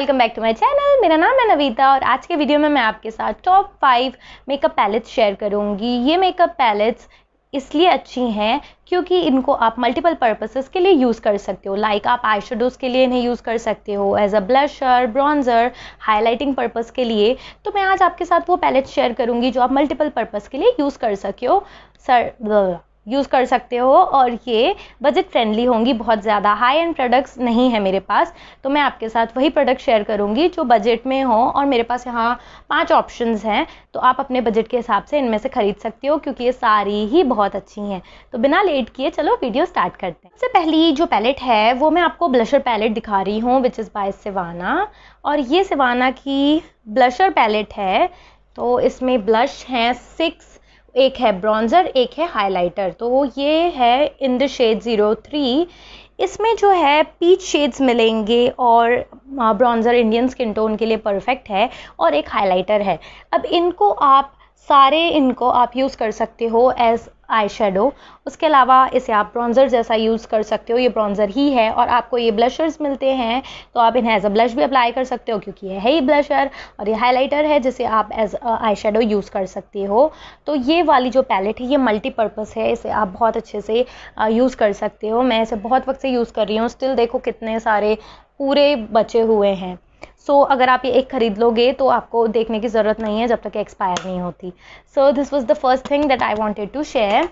welcome back to my channel मेरा नाम है नवीता और आज के वीडियो में मैं आपके साथ top five makeup palettes share करूंगी ये मेकअप पैलेट्स इसलिए अच्छी हैं क्योंकि इनको आप मल्टीपल पर्पसेस के लिए यूज़ कर सकते हो लाइक आप आई के लिए इन्हें यूज़ कर सकते हो as a blusher bronzer highlighting purpose के लिए तो मैं आज आपके साथ वो पैलेट्स शेयर करूँगी जो आप मल्टीपल पर्पज़ के लिए यूज़ कर सके हो सर यूज़ कर सकते हो और ये बजट फ्रेंडली होंगी बहुत ज़्यादा हाई एंड प्रोडक्ट्स नहीं है मेरे पास तो मैं आपके साथ वही प्रोडक्ट शेयर करूँगी जो बजट में हो और मेरे पास यहाँ पांच ऑप्शंस हैं तो आप अपने बजट के हिसाब से इनमें से ख़रीद सकते हो क्योंकि ये सारी ही बहुत अच्छी हैं तो बिना लेट किए चलो वीडियो स्टार्ट करते हैं सबसे पहली जो पैलेट है वो मैं आपको ब्लशर पैलेट दिखा रही हूँ विच इज़ बाय सिवाना और ये सिवाना की ब्लशर पैलेट है तो इसमें ब्लश हैं सिक्स एक है ब्रॉन्ज़र एक है हाइलाइटर तो ये है in the shade zero three इसमें जो है पीच शेड्स मिलेंगे और ब्रॉन्ज़र इंडियन स्किन टोन के लिए परफेक्ट है और एक हाइलाइटर है अब इनको आप सारे इनको आप यूज़ कर सकते हो एज़ आई शेडो उसके अलावा इसे आप ब्रॉन्ज़र जैसा यूज़ कर सकते हो ये ब्रॉन्ज़र ही है और आपको ये ब्लशर्स मिलते हैं तो आप इन्हें एज अ ब्लश भी अप्लाई कर सकते हो क्योंकि ये है ही ब्लशर और ये हाइलाइटर है जिसे आप एज आई शेडो यूज़ कर सकते हो तो ये वाली जो पैलेट है ये मल्टीपर्पज़ है इसे आप बहुत अच्छे से यूज़ कर सकते हो मैं इसे बहुत वक्त से यूज़ कर रही हूँ स्टिल देखो कितने सारे पूरे बचे हुए हैं सो so, अगर आप ये एक ख़रीद लोगे तो आपको देखने की ज़रूरत नहीं है जब तक एक्सपायर नहीं होती so this was the first thing that I wanted to share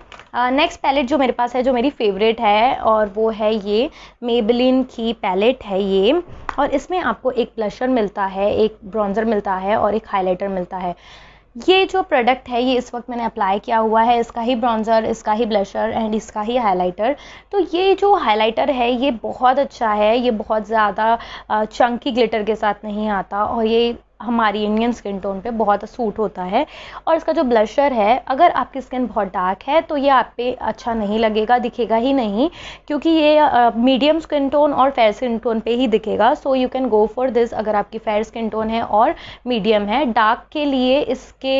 next palette जो मेरे पास है जो मेरी फेवरेट है और वो है ये मेबलिन की पैलेट है ये और इसमें आपको एक ब्लशर मिलता है एक ब्रॉन्ज़र मिलता है और एक हाईलाइटर मिलता है ये जो प्रोडक्ट है ये इस वक्त मैंने अप्लाई किया हुआ है इसका ही ब्रॉन्ज़र इसका ही ब्लशर एंड इसका ही हाइलाइटर तो ये जो हाइलाइटर है ये बहुत अच्छा है ये बहुत ज़्यादा चंकी ग्लिटर के साथ नहीं आता और ये हमारी इंडियन स्किन टोन पे बहुत सूट होता है और इसका जो ब्लशर है अगर आपकी स्किन बहुत डार्क है तो ये आप पे अच्छा नहीं लगेगा दिखेगा ही नहीं क्योंकि ये मीडियम स्किन टोन और फेयर स्किन टोन पे ही दिखेगा so you can go for this अगर आपकी फेयर स्किन टोन है और मीडियम है डार्क के लिए इसके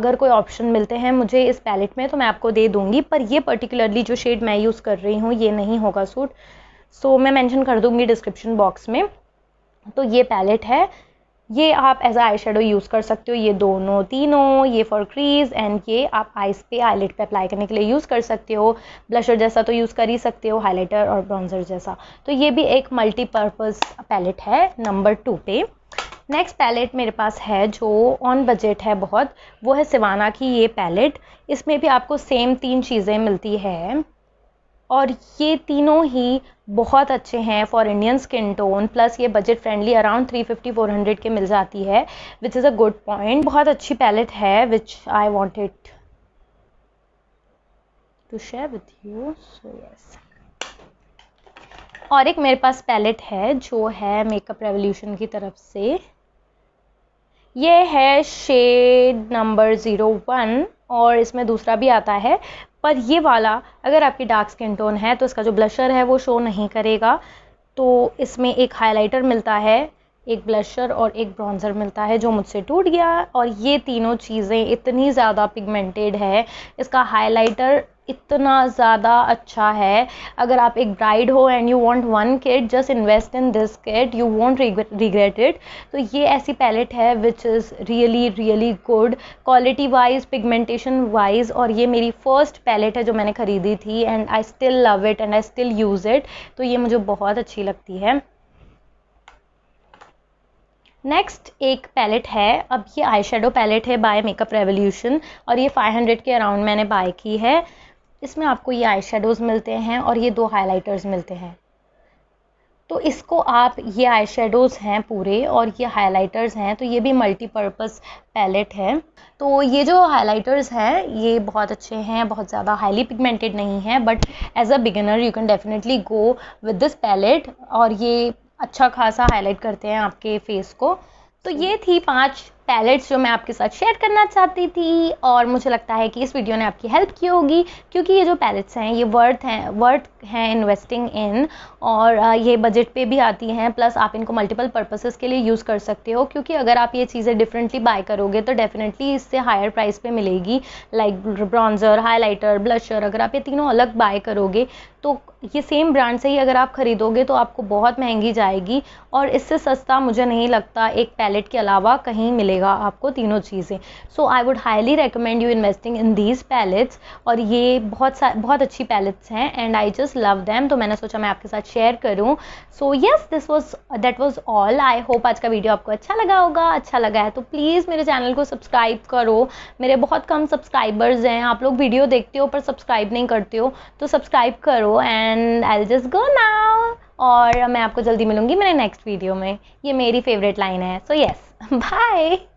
अगर कोई ऑप्शन मिलते हैं मुझे इस पैलेट में तो मैं आपको दे दूँगी पर ये पर्टिकुलरली जो शेड मैं यूज़ कर रही हूँ ये नहीं होगा सूट सो so, मैं मैंशन कर दूँगी डिस्क्रिप्शन बॉक्स में तो ये पैलेट है ये आप एज आई शेडो यूज़ कर सकते हो ये दोनों तीनों ये फॉर क्रीज एंड ये आप आइज़ पे आईलेट पे अप्लाई करने के लिए यूज़ कर सकते हो ब्लशर जैसा तो यूज़ कर ही सकते हो हाइलाइटर और ब्राउन्जर जैसा तो ये भी एक मल्टीपर्पज़ पैलेट है नंबर टू पे नेक्स्ट पैलेट मेरे पास है जो ऑन बजट है बहुत वो है सिवाना की ये पैलेट इसमें भी आपको सेम तीन चीज़ें मिलती है और ये तीनों ही बहुत अच्छे हैं for Indian skin tone plus ये बजट फ्रेंडली अराउंड 350 400 के मिल जाती है which is a good point बहुत अच्छी पैलेट है which I wanted to share with you so yes और एक मेरे पास पैलेट है जो है मेकअप रेवोल्यूशन की तरफ से ये है शेड नंबर ज़ीरो वन और इसमें दूसरा भी आता है पर ये वाला अगर आपकी डार्क स्किन टोन है तो इसका जो ब्लशर है वो शो नहीं करेगा तो इसमें एक हाइलाइटर मिलता है एक ब्लशर और एक ब्रॉन्ज़र मिलता है जो मुझसे टूट गया और ये तीनों चीज़ें इतनी ज़्यादा पिगमेंटेड है इसका हाइलाइटर इतना ज़्यादा अच्छा है अगर आप एक ब्राइड हो and you want one kit just invest in this kit you won't regret it तो ये ऐसी पैलेट है which is really really good quality wise pigmentation wise और ये मेरी फर्स्ट पैलेट है जो मैंने ख़रीदी थी and I still love it and I still use it तो ये मुझे बहुत अच्छी लगती है नेक्स्ट एक पैलेट है अब ये आई शेडो पैलेट है बाय मेकअप रेवोल्यूशन और ये 500 के अराउंड मैंने बाय की है इसमें आपको ये आई शेडोज़ मिलते हैं और ये दो हाइलाइटर्स मिलते हैं तो इसको आप ये आई शेडोज़ हैं पूरे और ये हाइलाइटर्स हैं तो ये भी मल्टीपर्पज़ पैलेट है तो ये जो हाइलाइटर्स हैं ये बहुत अच्छे हैं बहुत ज़्यादा हाईली पिगमेंटेड नहीं है but as a beginner you can definitely go with this palette और ये अच्छा खासा हाईलाइट करते हैं आपके फेस को तो ये थी पांच पैलेट्स जो मैं आपके साथ शेयर करना चाहती थी और मुझे लगता है कि इस वीडियो ने आपकी हेल्प की होगी क्योंकि ये जो पैलेट्स हैं ये वर्थ हैं वर्थ हैं इन्वेस्टिंग इन और ये बजट पे भी आती हैं प्लस आप इनको मल्टीपल पर्पसेस के लिए यूज़ कर सकते हो क्योंकि अगर आप ये चीज़ें डिफरेंटली बाय करोगे तो डेफिनेटली इससे हायर प्राइस पर मिलेगी लाइक ब्रॉन्जर हाईलाइटर ब्लशर अगर आप ये तीनों अलग बाय करोगे तो ये सेम ब्रांड से ही अगर आप ख़रीदोगे तो आपको बहुत महंगी जाएगी और इससे सस्ता मुझे नहीं लगता एक पैलेट के अलावा कहीं मिलेगा मिलेगा आपको तीनों चीज़ें so I would highly recommend you investing in these palettes और ये बहुत सा बहुत अच्छी पैलेट्स हैं and I just love them तो मैंने सोचा मैं आपके साथ शेयर करूँ so yes this was that was all I hope आज का वीडियो आपको अच्छा लगा होगा अच्छा लगा है तो प्लीज़ मेरे चैनल को सब्सक्राइब करो मेरे बहुत कम सब्सक्राइबर्स हैं आप लोग वीडियो देखते हो पर सब्सक्राइब नहीं करते हो तो सब्सक्राइब करो and I just go now और मैं आपको जल्दी मिलूँगी मेरे नेक्स्ट वीडियो में ये मेरी फेवरेट लाइन है सो यस बाय